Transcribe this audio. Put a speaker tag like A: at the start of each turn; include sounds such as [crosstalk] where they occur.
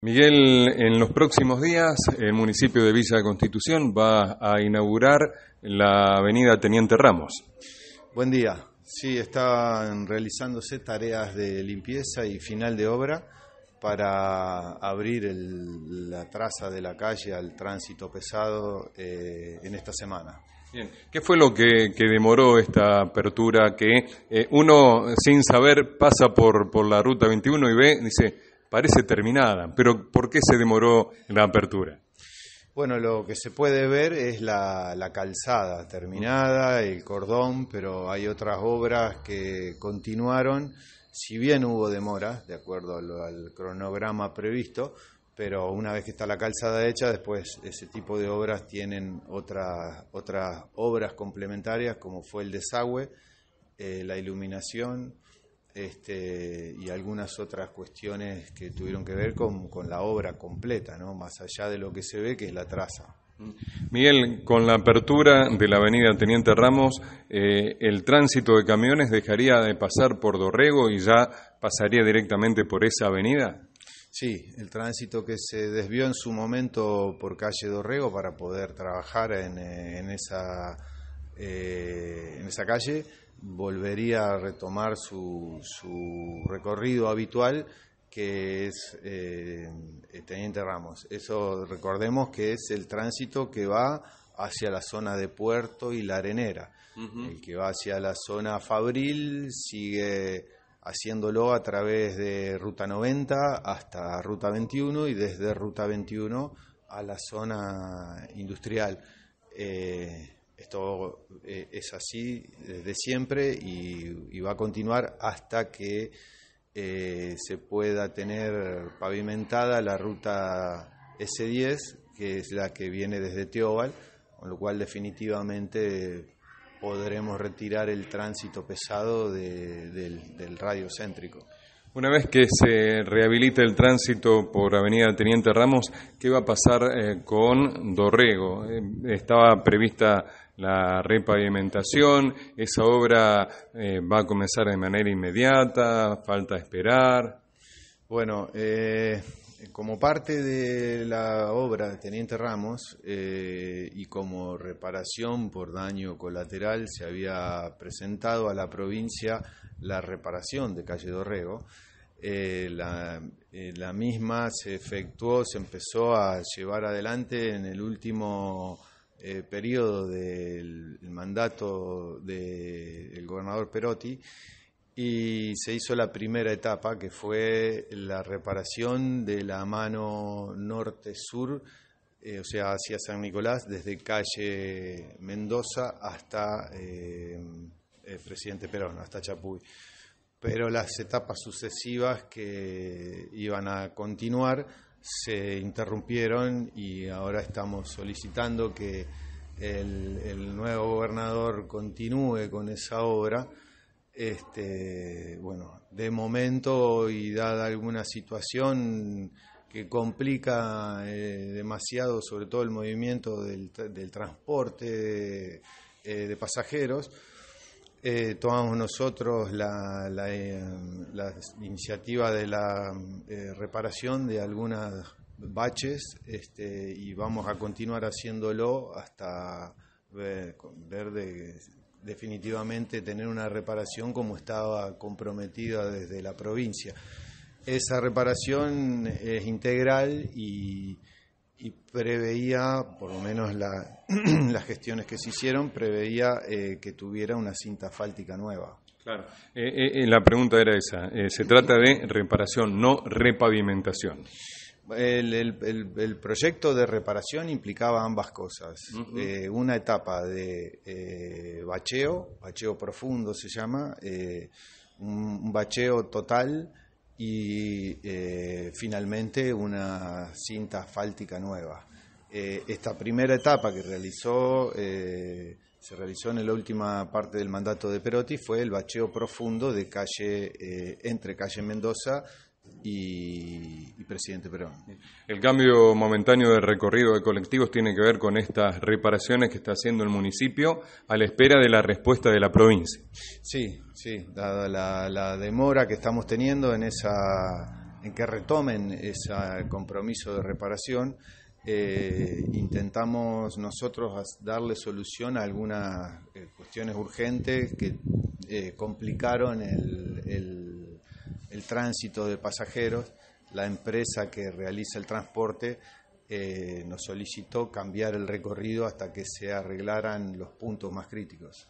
A: Miguel, en los próximos días el municipio de Villa Constitución va a inaugurar la avenida Teniente Ramos.
B: Buen día. Sí, están realizándose tareas de limpieza y final de obra para abrir la traza de la calle al tránsito pesado eh, en esta semana. Bien,
A: ¿qué fue lo que, demoró esta apertura que eh, uno sin saber pasa por, por la Ruta 21 y ve, dice, parece terminada, pero ¿por qué se demoró la apertura?
B: Bueno, lo que se puede ver es la, calzada terminada, el cordón, pero hay otras obras que continuaron, si bien hubo demoras, de acuerdo al, cronograma previsto, pero una vez que está la calzada hecha, después ese tipo de obras tienen otras, otras obras complementarias, como fue el desagüe, eh, la iluminación, este, y algunas otras cuestiones que tuvieron que ver con, la obra completa, ¿no? más allá de lo que se ve, que es la traza. Mm.
A: Miguel, con la apertura de la avenida Teniente Ramos, eh, el tránsito de camiones dejaría de pasar por Dorrego y ya pasaría directamente por esa avenida.
B: Sí, el tránsito que se desvió en su momento por calle Dorrego para poder trabajar en, eh, esa, eh, en esa calle volvería a retomar su, su recorrido habitual, que es eh, Teniente Ramos. Eso recordemos que es el tránsito que va hacia la zona de Puerto y la Arenera. El que va hacia la zona Fabril sigue haciéndolo a través de Ruta 90 hasta Ruta 21 y desde Ruta 21 a la zona industrial. Eh, esto eh, es así desde siempre y, va a continuar hasta que eh, se pueda tener pavimentada la ruta S10, que es la que viene desde Teobal, con lo cual definitivamente podremos retirar el tránsito pesado del, del radio céntrico.
A: Una vez que se rehabilite el tránsito por Avenida Teniente Ramos, ¿qué va a pasar eh, con Dorrego? estaba prevista la repavimentación, esa obra eh, va a comenzar de manera inmediata, falta esperar.
B: Bueno, eh, como parte de la obra de Teniente Ramos eh, y como reparación por daño colateral se había presentado a la provincia la reparación de calle Dorrego. la, misma se efectuó, se empezó a llevar adelante en el último eh, periodo del mandato del gobernador Perotti y se hizo la primera etapa que fue la reparación de la mano norte-sur, eh, o sea, hacia San Nicolás, desde calle Mendoza hasta eh, el presidente Perón, hasta Chapuy. Pero las etapas sucesivas que iban a continuar, se interrumpieron y ahora estamos solicitando que el, nuevo gobernador continúe con esa obra. Este, bueno, de momento y dada alguna situación que complica eh, demasiado sobre todo el movimiento del, transporte eh, de pasajeros, eh, tomamos nosotros eh, la, iniciativa de la eh, reparación de algunos baches este, y vamos a continuar haciéndolo hasta ver, definitivamente tener una reparación como estaba comprometida desde la provincia. Esa reparación es integral y y preveía, por lo menos [clears throat] las gestiones que se hicieron, preveía eh, que tuviera una cinta fáltica nueva.
A: Claro, eh, eh, la pregunta era esa. se trata de reparación, no repavimentación.
B: El, proyecto de reparación implicaba ambas cosas. una etapa de bacheo, bacheo profundo se llama, un bacheo total y eh, finalmente una cinta asfáltica nueva. Eh, esta primera etapa que realizó, eh, se realizó en la última parte del mandato de Perotti fue el bacheo profundo de calle, entre calle Mendoza y, presidente pero
A: El cambio momentáneo de recorrido de colectivos tiene que ver con estas reparaciones que está haciendo el municipio a la espera de la respuesta de la provincia.
B: Sí, sí, dada la, demora que estamos teniendo en esa en que retomen ese compromiso de reparación, eh, intentamos nosotros darle solución a algunas eh, cuestiones urgentes que eh, complicaron el el tránsito de pasajeros, la empresa que realiza el transporte eh, nos solicitó cambiar el recorrido hasta que se arreglaran los puntos más críticos.